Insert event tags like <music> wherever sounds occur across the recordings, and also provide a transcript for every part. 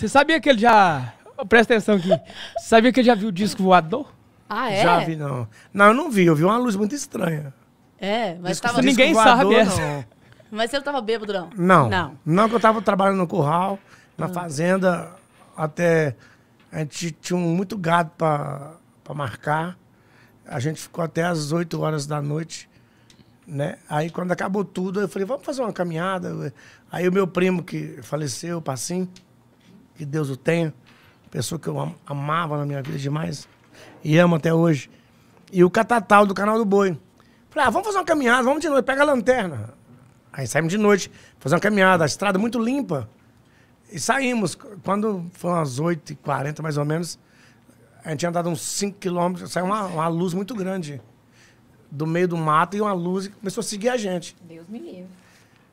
Você sabia que ele já. Presta atenção aqui. Você sabia que ele já viu o disco voador? Ah, é? Já vi, não. Não, eu não vi. Eu vi uma luz muito estranha. É, mas disco, tava... Ninguém voador, sabe essa. Não. Mas você não tava bêbado, não? Não. Não, não que eu tava trabalhando no curral, na hum. fazenda, até... A gente tinha muito gado para marcar. A gente ficou até as 8 horas da noite, né? Aí, quando acabou tudo, eu falei, vamos fazer uma caminhada. Aí o meu primo, que faleceu, o passinho que Deus o tenha. Pessoa que eu amava na minha vida demais e amo até hoje. E o Catatal, do Canal do Boi. Falei, ah, vamos fazer uma caminhada, vamos de noite, pega a lanterna. Aí saímos de noite, fazer uma caminhada, a estrada muito limpa. E saímos. Quando foram as 8h40, mais ou menos, a gente tinha andado uns 5 quilômetros, saiu uma, uma luz muito grande do meio do mato e uma luz começou a seguir a gente. Deus me livre.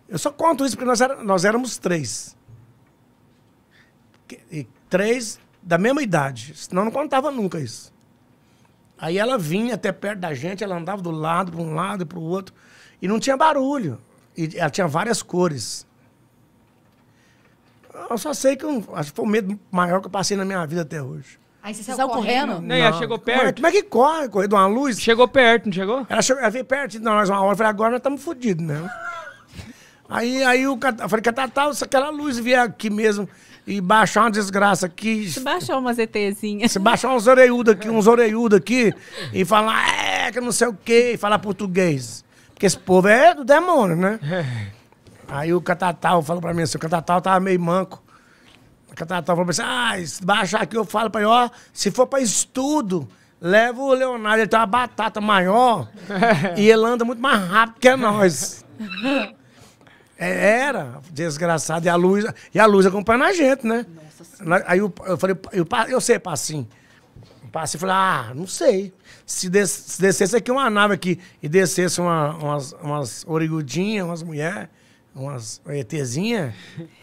Eu só conto isso porque nós, era, nós éramos três e três da mesma idade. Senão não contava nunca isso. Aí ela vinha até perto da gente, ela andava do lado, para um lado e para o outro. E não tinha barulho. E ela tinha várias cores. Eu só sei que eu, acho que foi o medo maior que eu passei na minha vida até hoje. Aí você saiu correndo? correndo? Não, ela chegou perto. como é, é que corre? Correu de uma luz? Chegou perto, não chegou? Ela, chegou, ela veio perto de nós uma hora. Eu falei, agora nós estamos fodidos, né? Aí, aí o Catar, eu falei, Catar, se aquela é luz vier aqui mesmo e baixar uma desgraça aqui. Se baixar umas ETzinhas. Se baixar uns oreiudos aqui, uns oreiudos aqui, e falar, é, que não sei o quê, e falar português. Porque esse povo é do demônio, né? É. Aí o Catatal falou pra mim assim, o Catatal tava meio manco. O Catatal falou pra mim assim, ah, se baixar aqui eu falo pra ele, ó, se for pra estudo, leva o Leonardo, ele tem uma batata maior <laughs> e ele anda muito mais rápido que nós. <laughs> É, era, desgraçado. E a luz, e a luz acompanhando a gente, né? Nossa Aí eu, eu falei, eu, eu sei, Passinho. Passei e ah, não sei. Se, des, se descesse aqui uma nave aqui e descesse uma, umas, umas origudinhas, umas mulheres, umas ETzinhas,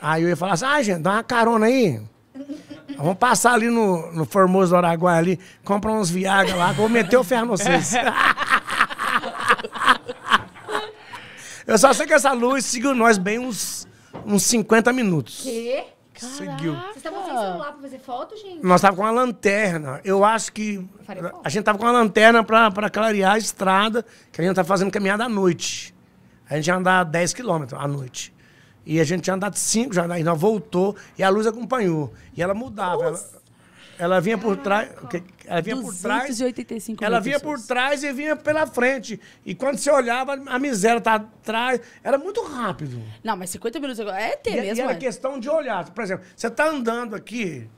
aí eu ia falar assim, ah, gente, dá uma carona aí. Vamos passar ali no, no Formoso do Araguaia ali, compra uns Viagra lá, vou meter o ferro no vocês. <laughs> Eu só sei que essa luz seguiu nós bem uns, uns 50 minutos. Quê? Caraca. Seguiu. Vocês estavam sem celular pra fazer foto, gente? Nós tava com uma lanterna. Eu acho que. Eu a gente tava com uma lanterna pra, pra clarear a estrada, que a gente estava fazendo caminhada à noite. A gente ia andar 10 quilômetros à noite. E a gente tinha andado 5 já, e nós voltou, e a luz acompanhou. E ela mudava. Ela, ela vinha por trás. Ela vinha por trás. Ela vinha pessoas. por trás e vinha pela frente. E quando você olhava, a miséria tá atrás. Era muito rápido. Não, mas 50 minutos agora é ter e, é, mesmo. E era é. questão de olhar. Por exemplo, você tá andando aqui.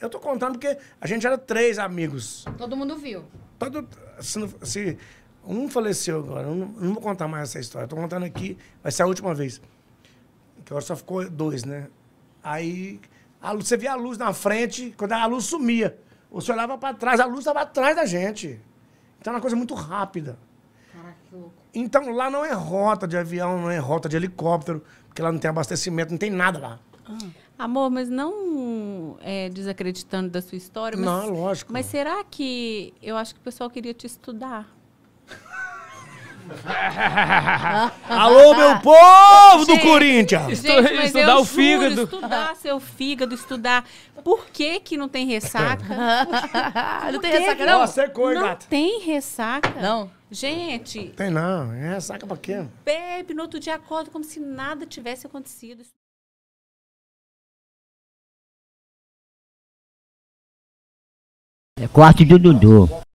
Eu tô contando porque a gente era três amigos. Todo mundo viu. Todo, se, se um faleceu agora, eu não, não vou contar mais essa história. Estou contando aqui, vai ser a última vez. Que agora só ficou dois, né? Aí a, você via a luz na frente, quando a luz sumia. Você olhava para trás, a luz estava atrás da gente. Então era uma coisa muito rápida. Caraca, que louco. Então lá não é rota de avião, não é rota de helicóptero, porque lá não tem abastecimento, não tem nada lá. Ah. Amor, mas não é, desacreditando da sua história. Mas, não, lógico. Mas será que. Eu acho que o pessoal queria te estudar <laughs> Alô, meu povo gente, do Corinthians! Gente, estudar o fígado. estudar seu fígado, estudar. Por que que não tem ressaca? não, tem ressaca, não? Nossa, é não gata. tem ressaca. Não. Gente. Tem não. É ressaca pra quê? Bebe, no outro dia acorda como se nada tivesse acontecido. É quarto do Dudu.